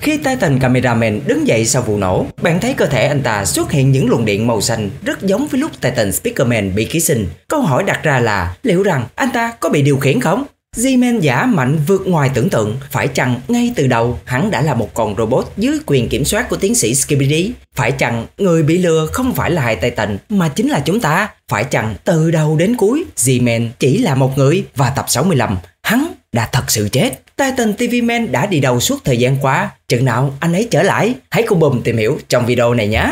Khi Titan Cameraman đứng dậy sau vụ nổ, bạn thấy cơ thể anh ta xuất hiện những luồng điện màu xanh rất giống với lúc Titan Speakerman bị ký sinh. Câu hỏi đặt ra là liệu rằng anh ta có bị điều khiển không? Zeman giả mạnh vượt ngoài tưởng tượng, phải chăng ngay từ đầu hắn đã là một con robot dưới quyền kiểm soát của tiến sĩ Skibidi? Phải chăng người bị lừa không phải là hai Titan mà chính là chúng ta? Phải chăng từ đầu đến cuối Zeman chỉ là một người và tập 65 hắn đã thật sự chết? Titan TV Man đã đi đầu suốt thời gian qua, chừng nào anh ấy trở lại? Hãy cùng bùm tìm hiểu trong video này nhé!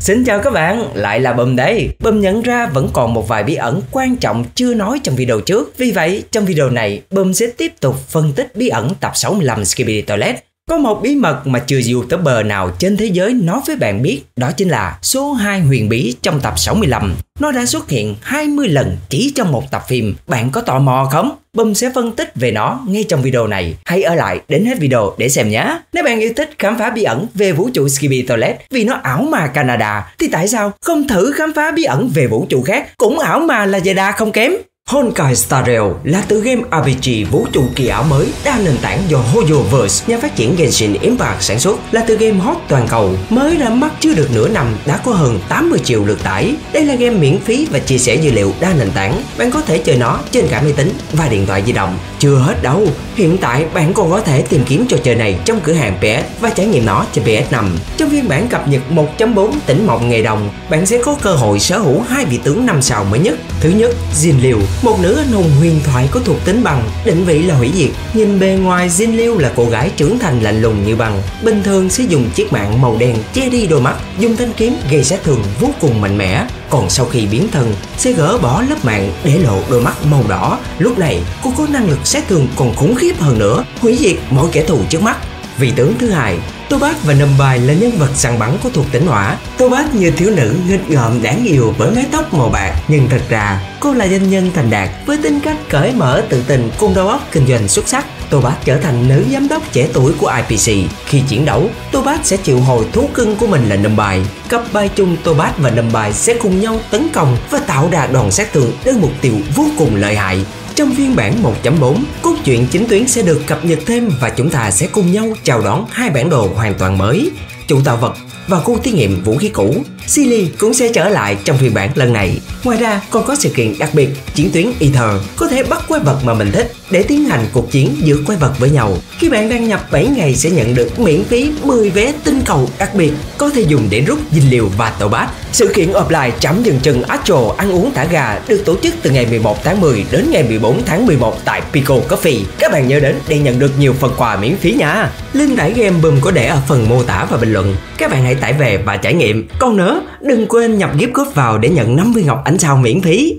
Xin chào các bạn, lại là Bùm đây. Bùm nhận ra vẫn còn một vài bí ẩn quan trọng chưa nói trong video trước. Vì vậy, trong video này, Bùm sẽ tiếp tục phân tích bí ẩn tập 65 Skibidi Toilet có một bí mật mà chưa dù bờ nào trên thế giới nói với bạn biết đó chính là số 2 huyền bí trong tập 65. Nó đã xuất hiện 20 lần chỉ trong một tập phim. Bạn có tò mò không? Bum sẽ phân tích về nó ngay trong video này. Hãy ở lại đến hết video để xem nhé. Nếu bạn yêu thích khám phá bí ẩn về vũ trụ Skippy Toilet vì nó ảo mà Canada, thì tại sao không thử khám phá bí ẩn về vũ trụ khác cũng ảo mà là Jeddah không kém? Honkai Star Rail là tựa game RPG vũ trụ kỳ ảo mới đa nền tảng do HoYoverse, nhà phát triển Genshin Impact sản xuất là tựa game hot toàn cầu. Mới ra mắt chưa được nửa năm đã có hơn 80 triệu lượt tải. Đây là game miễn phí và chia sẻ dữ liệu đa nền tảng. Bạn có thể chơi nó trên cả máy tính và điện thoại di động. Chưa hết đâu, hiện tại bạn còn có thể tìm kiếm trò chơi này trong cửa hàng PS và trải nghiệm nó trên PS5. Trong phiên bản cập nhật 1.4 tỉnh mộng ngày đồng, bạn sẽ có cơ hội sở hữu hai vị tướng năm sao mới nhất. Thứ nhất, Jin Liu một nữ anh hùng huyền thoại có thuộc tính bằng, định vị là hủy diệt. Nhìn bề ngoài Jin Liu là cô gái trưởng thành lạnh lùng như bằng, bình thường sẽ dùng chiếc mạng màu đen che đi đôi mắt, dùng thanh kiếm gây sát thương vô cùng mạnh mẽ. Còn sau khi biến thân, sẽ gỡ bỏ lớp mạng để lộ đôi mắt màu đỏ. Lúc này, cô có năng lực sát thương còn khủng khiếp hơn nữa, hủy diệt mọi kẻ thù trước mắt Vị tướng thứ hai, Tô Bác và Nâm Bài là nhân vật săn bắn của thuộc tỉnh hỏa. Tô Bác như thiếu nữ nghịch ngợm đáng yêu với mái tóc màu bạc, nhưng thật ra cô là doanh nhân thành đạt với tính cách cởi mở tự tin cùng đầu óc kinh doanh xuất sắc. Tô Bác trở thành nữ giám đốc trẻ tuổi của IPC. Khi chiến đấu, Tô Bác sẽ chịu hồi thú cưng của mình là Nâm Bài. Cặp bài chung Tô Bác và Nâm Bài sẽ cùng nhau tấn công và tạo ra đòn sát thương đến mục tiêu vô cùng lợi hại. Trong phiên bản 1.4, cốt truyện chính tuyến sẽ được cập nhật thêm và chúng ta sẽ cùng nhau chào đón hai bản đồ hoàn toàn mới, chủ tạo vật và khu thí nghiệm vũ khí cũ Silly cũng sẽ trở lại trong phiên bản lần này. Ngoài ra còn có sự kiện đặc biệt chiến tuyến Ether có thể bắt quái vật mà mình thích để tiến hành cuộc chiến giữa quái vật với nhau. Khi bạn đăng nhập 7 ngày sẽ nhận được miễn phí 10 vé tinh cầu đặc biệt có thể dùng để rút dinh liều và tẩu bát. Sự kiện offline chấm dừng chân Astro ăn uống thả gà được tổ chức từ ngày 11 tháng 10 đến ngày 14 tháng 11 tại Pico Coffee. Các bạn nhớ đến để nhận được nhiều phần quà miễn phí nha. Link tải game bùm có để ở phần mô tả và bình luận. Các bạn hãy tải về và trải nghiệm. Còn nữa, đừng quên nhập gift code vào để nhận 50 ngọc ánh sao miễn phí.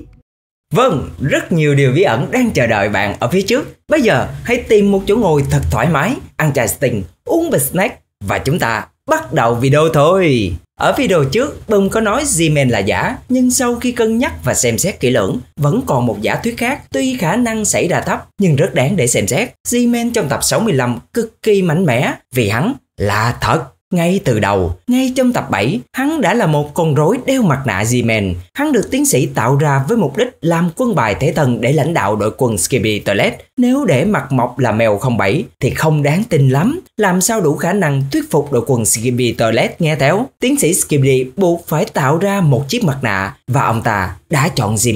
Vâng, rất nhiều điều bí ẩn đang chờ đợi bạn ở phía trước. Bây giờ hãy tìm một chỗ ngồi thật thoải mái, ăn trà sting, uống bịch snack và chúng ta bắt đầu video thôi. Ở video trước, Bum có nói G-Man là giả, nhưng sau khi cân nhắc và xem xét kỹ lưỡng, vẫn còn một giả thuyết khác. Tuy khả năng xảy ra thấp, nhưng rất đáng để xem xét. G-Man trong tập 65 cực kỳ mạnh mẽ, vì hắn là thật. Ngay từ đầu, ngay trong tập 7, hắn đã là một con rối đeo mặt nạ G-Man. Hắn được tiến sĩ tạo ra với mục đích làm quân bài thể thần để lãnh đạo đội quân Skippy Toilet. Nếu để mặt mọc là mèo 07 thì không đáng tin lắm. Làm sao đủ khả năng thuyết phục đội quân Skippy Toilet nghe theo? Tiến sĩ Skippy buộc phải tạo ra một chiếc mặt nạ và ông ta đã chọn g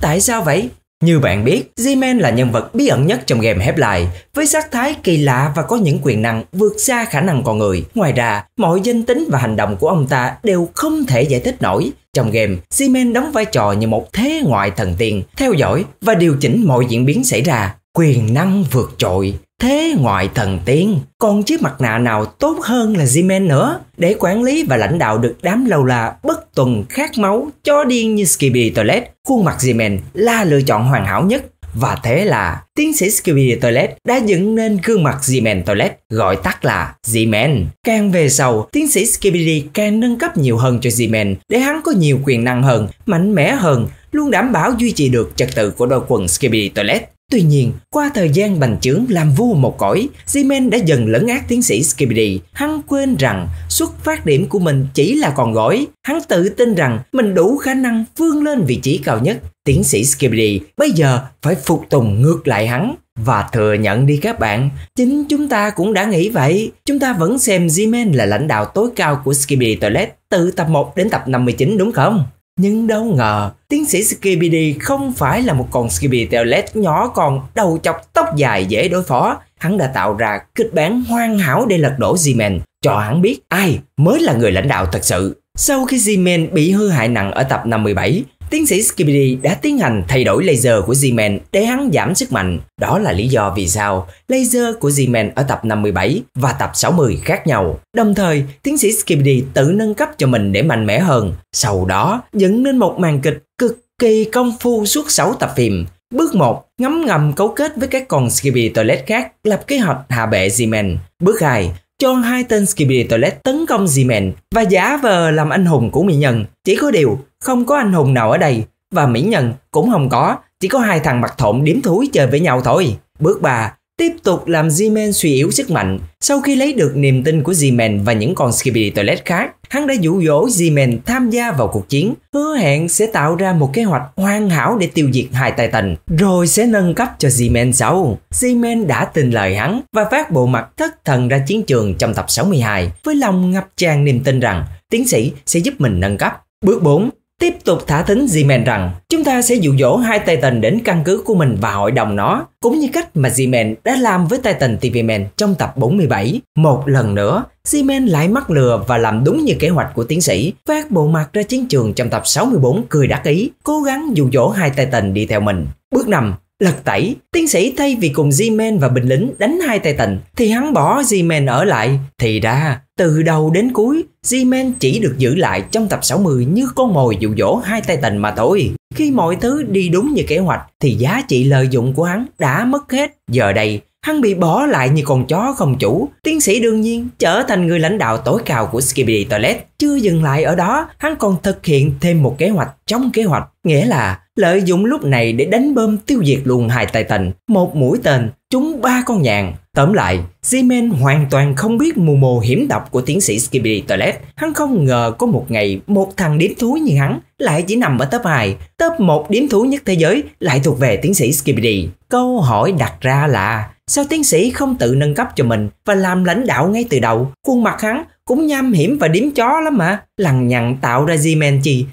Tại sao vậy? Như bạn biết, Zeman là nhân vật bí ẩn nhất trong game Half-Life, với sắc thái kỳ lạ và có những quyền năng vượt xa khả năng con người. Ngoài ra, mọi danh tính và hành động của ông ta đều không thể giải thích nổi. Trong game, Zeman đóng vai trò như một thế ngoại thần tiên, theo dõi và điều chỉnh mọi diễn biến xảy ra. Quyền năng vượt trội, Thế ngoại thần tiên, còn chiếc mặt nạ nào tốt hơn là Zeman nữa để quản lý và lãnh đạo được đám lâu là bất tuần khát máu cho điên như Skibidi Toilet. Khuôn mặt Zeman là lựa chọn hoàn hảo nhất và thế là tiến sĩ Skibidi Toilet đã dựng nên gương mặt Zeman Toilet, gọi tắt là Zeman. Càng về sau, tiến sĩ Skibidi càng nâng cấp nhiều hơn cho Zeman để hắn có nhiều quyền năng hơn, mạnh mẽ hơn, luôn đảm bảo duy trì được trật tự của đội quần Skibidi Toilet. Tuy nhiên, qua thời gian bành trướng làm vua một cõi, Siemens đã dần lấn át tiến sĩ Skibidi. Hắn quên rằng xuất phát điểm của mình chỉ là con gỏi. Hắn tự tin rằng mình đủ khả năng vươn lên vị trí cao nhất. Tiến sĩ Skibidi bây giờ phải phục tùng ngược lại hắn. Và thừa nhận đi các bạn, chính chúng ta cũng đã nghĩ vậy. Chúng ta vẫn xem Zeman là lãnh đạo tối cao của Skibidi Toilet từ tập 1 đến tập 59 đúng không? Nhưng đâu ngờ, tiến sĩ Skibidi không phải là một con Skibidi Toilet nhỏ còn đầu chọc tóc dài dễ đối phó. Hắn đã tạo ra kịch bản hoàn hảo để lật đổ Zeman, cho hắn biết ai mới là người lãnh đạo thật sự. Sau khi Zeman bị hư hại nặng ở tập 57, Tiến sĩ Skibidi đã tiến hành thay đổi laser của Zeman để hắn giảm sức mạnh. Đó là lý do vì sao laser của Zeman ở tập 57 và tập 60 khác nhau. Đồng thời, tiến sĩ Skibidi tự nâng cấp cho mình để mạnh mẽ hơn. Sau đó, dẫn nên một màn kịch cực kỳ công phu suốt 6 tập phim. Bước 1. Ngấm ngầm cấu kết với các con Skibidi Toilet khác, lập kế hoạch hạ bệ Zeman. Bước 2 John Hayton Skibidi tấn công Zeman và giả vờ làm anh hùng của Mỹ Nhân. Chỉ có điều, không có anh hùng nào ở đây và Mỹ Nhân cũng không có, chỉ có hai thằng mặt thộm điếm thúi chơi với nhau thôi. Bước 3, tiếp tục làm Zeman suy yếu sức mạnh. Sau khi lấy được niềm tin của Zeman và những con Skibidi Toilet khác, hắn đã dụ dỗ Zeman tham gia vào cuộc chiến, hứa hẹn sẽ tạo ra một kế hoạch hoàn hảo để tiêu diệt hai tài tình rồi sẽ nâng cấp cho Zeman sau. Zeman đã tin lời hắn và phát bộ mặt thất thần ra chiến trường trong tập 62, với lòng ngập tràn niềm tin rằng tiến sĩ sẽ giúp mình nâng cấp. Bước 4 tiếp tục thả thính Zeman rằng chúng ta sẽ dụ dỗ hai Titan đến căn cứ của mình và hội đồng nó, cũng như cách mà Zeman đã làm với Titan TV Man trong tập 47. Một lần nữa, Zeman lại mắc lừa và làm đúng như kế hoạch của tiến sĩ, phát bộ mặt ra chiến trường trong tập 64 cười đắc ý, cố gắng dụ dỗ hai Titan đi theo mình. Bước 5. Lật tẩy, tiến sĩ thay vì cùng g và binh lính đánh hai tay Titan thì hắn bỏ g ở lại. Thì ra, từ đầu đến cuối, g chỉ được giữ lại trong tập 60 như con mồi dụ dỗ hai tay Titan mà thôi. Khi mọi thứ đi đúng như kế hoạch thì giá trị lợi dụng của hắn đã mất hết. Giờ đây, Hắn bị bỏ lại như con chó không chủ. Tiến sĩ đương nhiên trở thành người lãnh đạo tối cao của Skibidi Toilet. Chưa dừng lại ở đó, hắn còn thực hiện thêm một kế hoạch trong kế hoạch. Nghĩa là lợi dụng lúc này để đánh bơm tiêu diệt luôn hai tài tình, Một mũi tên, trúng ba con nhạn. Tóm lại, Zeman hoàn toàn không biết mù mồ hiểm độc của tiến sĩ Skibidi Toilet. Hắn không ngờ có một ngày một thằng điếm thú như hắn lại chỉ nằm ở top 2, top 1 điếm thú nhất thế giới lại thuộc về tiến sĩ Skibidi. Câu hỏi đặt ra là Sao tiến sĩ không tự nâng cấp cho mình và làm lãnh đạo ngay từ đầu? Khuôn mặt hắn cũng nham hiểm và điếm chó lắm mà. Lằng nhằng tạo ra g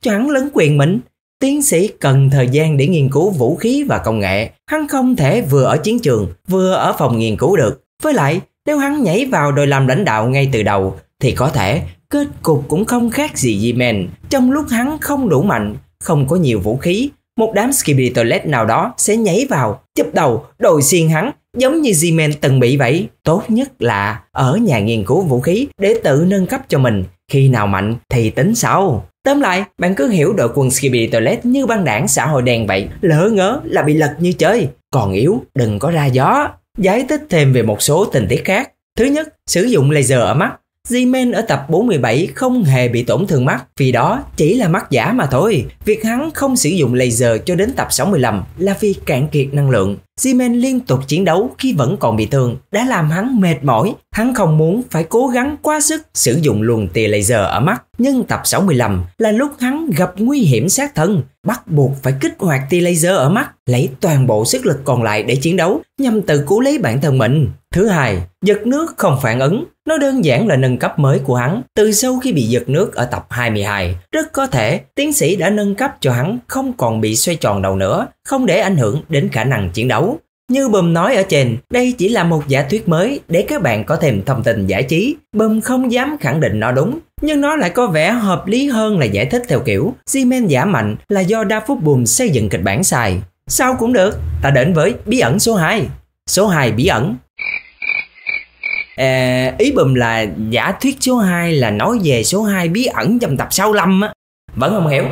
cho hắn lớn quyền mình. Tiến sĩ cần thời gian để nghiên cứu vũ khí và công nghệ. Hắn không thể vừa ở chiến trường, vừa ở phòng nghiên cứu được. Với lại, nếu hắn nhảy vào đòi làm lãnh đạo ngay từ đầu, thì có thể kết cục cũng không khác gì g Trong lúc hắn không đủ mạnh, không có nhiều vũ khí, một đám Skibidi Toilet nào đó sẽ nhảy vào, chụp đầu, đồi xiên hắn Giống như Siemens từng bị vậy, tốt nhất là ở nhà nghiên cứu vũ khí để tự nâng cấp cho mình, khi nào mạnh thì tính sau. Tóm lại, bạn cứ hiểu đội quân Skibidi Toilet như băng đảng xã hội đen vậy, lỡ ngớ là bị lật như chơi, còn yếu đừng có ra gió. Giải thích thêm về một số tình tiết khác. Thứ nhất, sử dụng laser ở mắt Zeman ở tập 47 không hề bị tổn thương mắt, vì đó chỉ là mắt giả mà thôi. Việc hắn không sử dụng laser cho đến tập 65 là vì cạn kiệt năng lượng. Zeman liên tục chiến đấu khi vẫn còn bị thương đã làm hắn mệt mỏi. Hắn không muốn phải cố gắng quá sức sử dụng luồng tia laser ở mắt nhưng tập 65 là lúc hắn gặp nguy hiểm sát thân, bắt buộc phải kích hoạt tia laser ở mắt, lấy toàn bộ sức lực còn lại để chiến đấu nhằm tự cứu lấy bản thân mình. Thứ hai, giật nước không phản ứng. Nó đơn giản là nâng cấp mới của hắn. Từ sau khi bị giật nước ở tập 22, rất có thể tiến sĩ đã nâng cấp cho hắn không còn bị xoay tròn đầu nữa, không để ảnh hưởng đến khả năng chiến đấu. Như Bùm nói ở trên, đây chỉ là một giả thuyết mới để các bạn có thêm thông tin giải trí. Bùm không dám khẳng định nó đúng, nhưng nó lại có vẻ hợp lý hơn là giải thích theo kiểu Siemens giả mạnh là do đa phúc Bùm xây dựng kịch bản xài. Sao cũng được, ta đến với bí ẩn số 2. Số 2 bí ẩn. À, ý Bùm là giả thuyết số 2 là nói về số 2 bí ẩn trong tập 65 á. Vẫn không hiểu.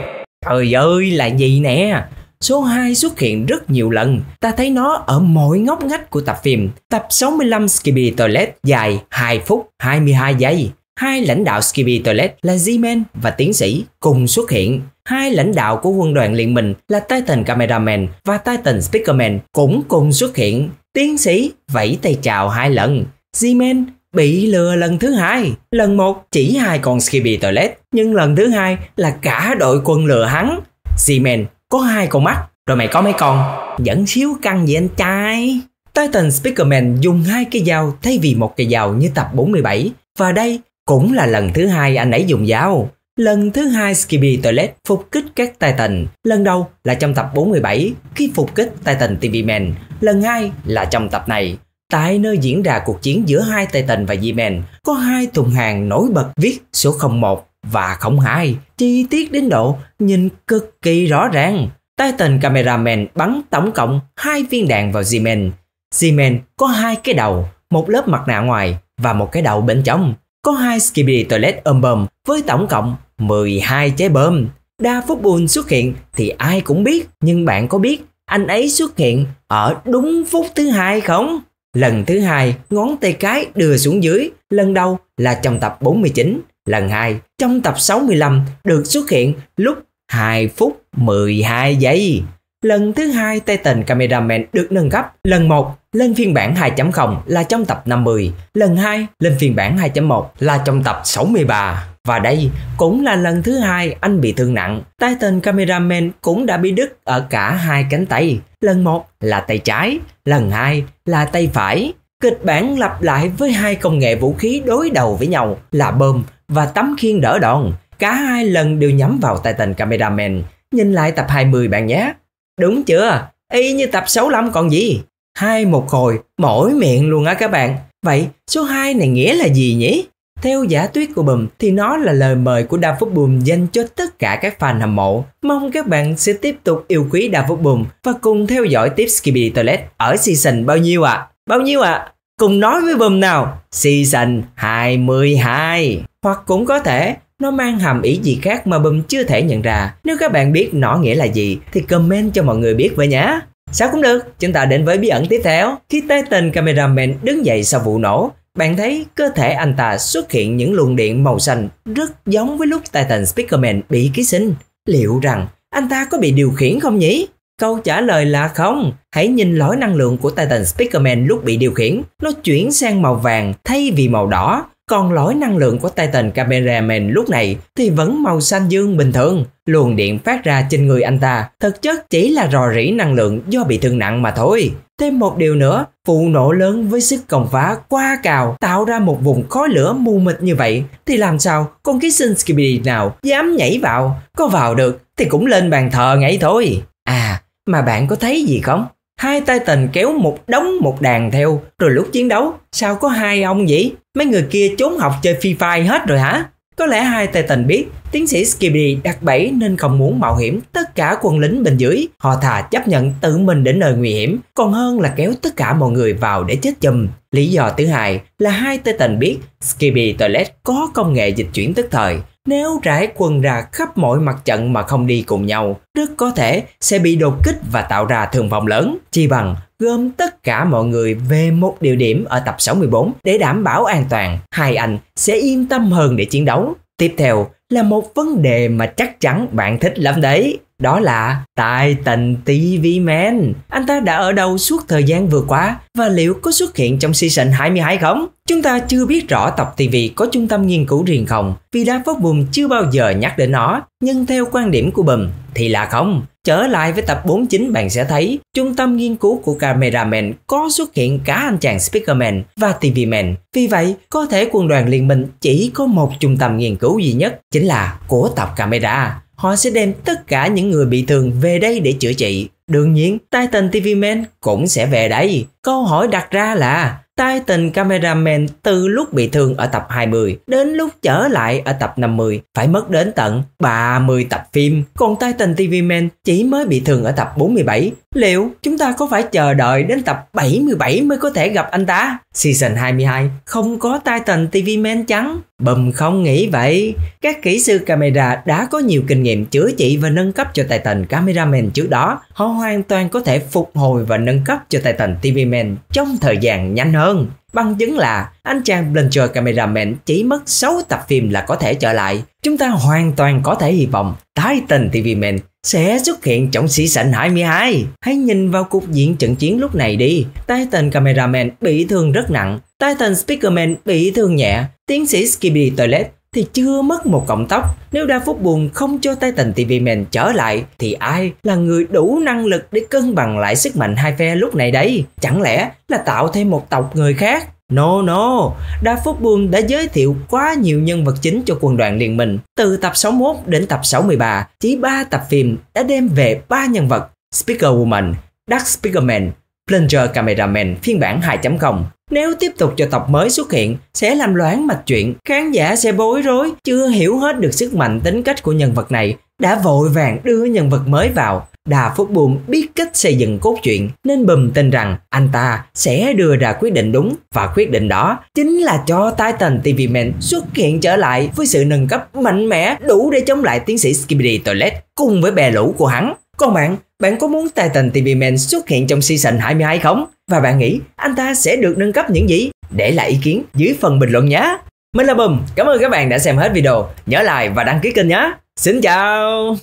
Trời ơi là gì nè số 2 xuất hiện rất nhiều lần. Ta thấy nó ở mỗi ngóc ngách của tập phim. Tập 65 Skippy Toilet dài 2 phút 22 giây. Hai lãnh đạo Skippy Toilet là Zeman và tiến sĩ cùng xuất hiện. Hai lãnh đạo của quân đoàn liên minh là Titan Cameraman và Titan Speakerman cũng cùng xuất hiện. Tiến sĩ vẫy tay chào hai lần. Zeman bị lừa lần thứ hai lần một chỉ hai con skippy toilet nhưng lần thứ hai là cả đội quân lừa hắn Seaman có hai con mắt rồi mày có mấy con dẫn xíu căng gì anh trai Titan Speakerman dùng hai cây dao thay vì một cây dao như tập 47 và đây cũng là lần thứ hai anh ấy dùng dao. Lần thứ hai Skippy Toilet phục kích các Titan. Lần đầu là trong tập 47 khi phục kích Titan TV Man. Lần hai là trong tập này. Tại nơi diễn ra cuộc chiến giữa hai Titan và G-Man có hai thùng hàng nổi bật viết số 01 và không hai chi tiết đến độ nhìn cực kỳ rõ ràng. Titan Cameraman bắn tổng cộng hai viên đạn vào Zeman. Zeman có hai cái đầu, một lớp mặt nạ ngoài và một cái đầu bên trong. Có hai Skibidi Toilet ôm bơm với tổng cộng 12 trái bơm. Đa Phúc Bùn xuất hiện thì ai cũng biết, nhưng bạn có biết anh ấy xuất hiện ở đúng phút thứ hai không? Lần thứ hai, ngón tay cái đưa xuống dưới, lần đầu là trong tập 49, lần 2 trong tập 65 được xuất hiện lúc 2 phút 12 giây. Lần thứ hai Titan Cameraman được nâng cấp, lần 1 lên phiên bản 2.0 là trong tập 50, lần 2 lên phiên bản 2.1 là trong tập 63. Và đây cũng là lần thứ hai anh bị thương nặng. Titan Cameraman cũng đã bị đứt ở cả hai cánh tay. Lần 1 là tay trái, lần 2 là tay phải. Kịch bản lặp lại với hai công nghệ vũ khí đối đầu với nhau là bơm và tấm khiên đỡ đòn. Cả hai lần đều nhắm vào Titan Cameraman. Nhìn lại tập 20 bạn nhé. Đúng chưa? Y như tập 65 còn gì? Hai một hồi, mỗi miệng luôn á các bạn. Vậy số 2 này nghĩa là gì nhỉ? Theo giả thuyết của Bùm thì nó là lời mời của Đa Phúc Bùm dành cho tất cả các fan hâm mộ. Mong các bạn sẽ tiếp tục yêu quý Đa Phúc Bùm và cùng theo dõi tiếp Skibidi Toilet ở season bao nhiêu ạ? À? Bao nhiêu ạ? À? cùng nói với bùm nào season 22 hoặc cũng có thể nó mang hàm ý gì khác mà bùm chưa thể nhận ra nếu các bạn biết nó nghĩa là gì thì comment cho mọi người biết vậy nhé sao cũng được chúng ta đến với bí ẩn tiếp theo khi Titan cameraman đứng dậy sau vụ nổ bạn thấy cơ thể anh ta xuất hiện những luồng điện màu xanh rất giống với lúc Titan Speakerman bị ký sinh liệu rằng anh ta có bị điều khiển không nhỉ Câu trả lời là không. Hãy nhìn lõi năng lượng của Titan Speakerman lúc bị điều khiển. Nó chuyển sang màu vàng thay vì màu đỏ. Còn lõi năng lượng của Titan Cameraman lúc này thì vẫn màu xanh dương bình thường. Luồng điện phát ra trên người anh ta thực chất chỉ là rò rỉ năng lượng do bị thương nặng mà thôi. Thêm một điều nữa, vụ nổ lớn với sức công phá quá cào tạo ra một vùng khói lửa mù mịt như vậy thì làm sao con ký sinh Skibidi nào dám nhảy vào? Có vào được thì cũng lên bàn thờ ngay thôi. À, mà bạn có thấy gì không? Hai tay Titan kéo một đống một đàn theo, rồi lúc chiến đấu, sao có hai ông vậy? Mấy người kia trốn học chơi Free Fire hết rồi hả? Có lẽ hai tay Titan biết tiến sĩ Skibidi đặt bẫy nên không muốn mạo hiểm tất cả quân lính bên dưới. Họ thà chấp nhận tự mình đến nơi nguy hiểm, còn hơn là kéo tất cả mọi người vào để chết chùm. Lý do thứ hai là hai tay Titan biết Skibidi Toilet có công nghệ dịch chuyển tức thời, nếu trải quần ra khắp mọi mặt trận mà không đi cùng nhau, rất có thể sẽ bị đột kích và tạo ra thương vong lớn. Chỉ bằng gom tất cả mọi người về một địa điểm ở tập 64 để đảm bảo an toàn, hai anh sẽ yên tâm hơn để chiến đấu. Tiếp theo là một vấn đề mà chắc chắn bạn thích lắm đấy. Đó là Tài tình TV Man. Anh ta đã ở đâu suốt thời gian vừa qua và liệu có xuất hiện trong season 22 không? Chúng ta chưa biết rõ tập TV có trung tâm nghiên cứu riêng không vì đa phốt bùm chưa bao giờ nhắc đến nó. Nhưng theo quan điểm của bùm thì là không. Trở lại với tập 49 bạn sẽ thấy trung tâm nghiên cứu của Cameraman có xuất hiện cả anh chàng Speakerman và TVman. Vì vậy, có thể quân đoàn liên minh chỉ có một trung tâm nghiên cứu duy nhất, chính là của tập camera. Họ sẽ đem tất cả những người bị thương về đây để chữa trị. Đương nhiên, Titan TV Man cũng sẽ về đây. Câu hỏi đặt ra là Titan Cameraman từ lúc bị thương ở tập 20 đến lúc trở lại ở tập 50 phải mất đến tận 30 tập phim. Còn Titan TV Man chỉ mới bị thương ở tập 47. Liệu chúng ta có phải chờ đợi đến tập 77 mới có thể gặp anh ta? Season 22 không có Titan TV Man trắng bầm không nghĩ vậy. Các kỹ sư camera đã có nhiều kinh nghiệm chữa trị và nâng cấp cho Titan Cameraman trước đó. Họ hoàn toàn có thể phục hồi và nâng cấp cho Titan TV Man trong thời gian nhanh hơn. Bằng chứng là anh chàng Blancher Cameraman chỉ mất 6 tập phim là có thể trở lại. Chúng ta hoàn toàn có thể hy vọng Titan TV Man sẽ xuất hiện trong sảnh 22. Hãy nhìn vào cục diện trận chiến lúc này đi. Titan Cameraman bị thương rất nặng, Titan Speakerman bị thương nhẹ, tiến sĩ Skibidi Toilet thì chưa mất một cọng tóc. Nếu đa phúc buồn không cho Titan TV Man trở lại thì ai là người đủ năng lực để cân bằng lại sức mạnh hai phe lúc này đấy? Chẳng lẽ là tạo thêm một tộc người khác? No no, Đa Phúc buồn đã giới thiệu quá nhiều nhân vật chính cho quân đoàn liên minh. Từ tập 61 đến tập 63, chỉ 3 tập phim đã đem về 3 nhân vật Speaker Woman, Dark Speakerman Plunger Cameraman phiên bản 2.0. Nếu tiếp tục cho tập mới xuất hiện, sẽ làm loãng mạch truyện, khán giả sẽ bối rối, chưa hiểu hết được sức mạnh tính cách của nhân vật này, đã vội vàng đưa nhân vật mới vào. Đà Phúc Bùm biết cách xây dựng cốt truyện nên bùm tin rằng anh ta sẽ đưa ra quyết định đúng và quyết định đó chính là cho Titan TV Man xuất hiện trở lại với sự nâng cấp mạnh mẽ đủ để chống lại tiến sĩ Skibidi Toilet cùng với bè lũ của hắn. Còn bạn, bạn có muốn Titan TV Man xuất hiện trong season 22 không? Và bạn nghĩ anh ta sẽ được nâng cấp những gì? Để lại ý kiến dưới phần bình luận nhé. Mình là Bùm, cảm ơn các bạn đã xem hết video. Nhớ like và đăng ký kênh nhé. Xin chào!